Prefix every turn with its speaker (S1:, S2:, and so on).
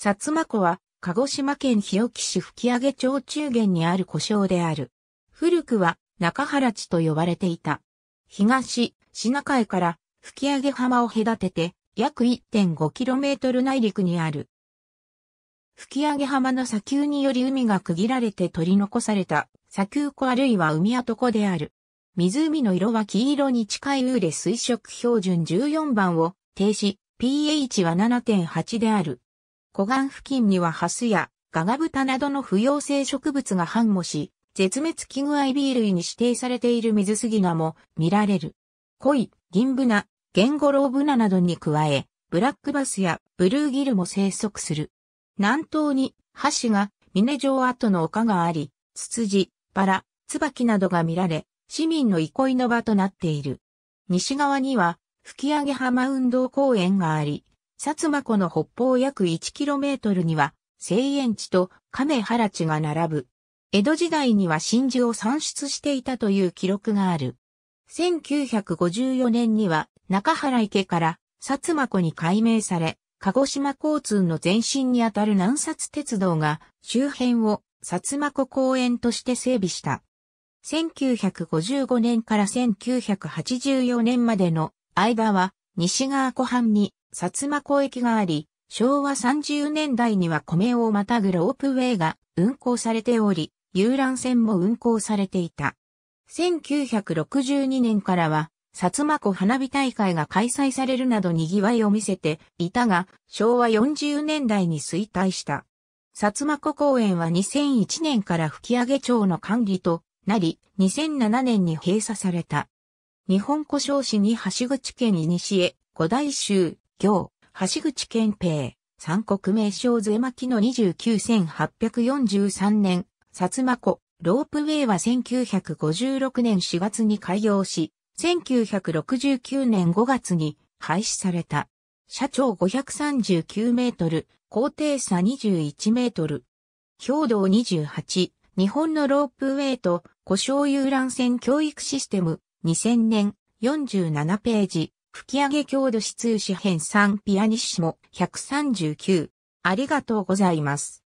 S1: 薩摩湖は、鹿児島県日置市吹上町中原にある湖沼である。古くは、中原地と呼ばれていた。東、品海から吹上浜を隔てて、約 1.5km 内陸にある。吹上浜の砂丘により海が区切られて取り残された砂丘湖あるいは海跡湖である。湖の色は黄色に近いウーレ水色標準14番を停止、pH は7.8である。湖岸付近にはハスやガガブタなどの不溶性植物が繁茂し、絶滅危惧 IB 類に指定されている水杉菜も見られる。恋、銀ブナ、ゲンゴロウブナなどに加え、ブラックバスやブルーギルも生息する。南東に、橋が、峰城跡の丘があり、ツツジ、バラ、椿などが見られ、市民の憩いの場となっている。西側には、吹上浜運動公園があり、薩摩湖の北方約 1km には、西園地と亀原地が並ぶ。江戸時代には真珠を産出していたという記録がある。1954年には中原池から薩摩湖に改名され、鹿児島交通の前身にあたる南薩鉄道が周辺を薩摩湖公園として整備した。1955年から1984年までの間は西側湖畔に薩摩湖駅があり、昭和30年代には米をまたぐロープウェイが運行されており、遊覧船も運行されていた。1962年からは、薩摩湖花火大会が開催されるなど賑わいを見せていたが、昭和40年代に衰退した。薩摩湖公園は2001年から吹上町の管理となり、2007年に閉鎖された。日本古小市に橋口県西へ、五大州、行、橋口憲平、三国名称税巻の29843年、薩摩湖、ロープウェイは1956年4月に開業し、1969年5月に廃止された。社長539メートル、高低差21メートル。兵道28、日本のロープウェイと故障遊覧船教育システム、2000年、47ページ。吹上郷土史通史編3ピアニッシモ139。ありがとうございます。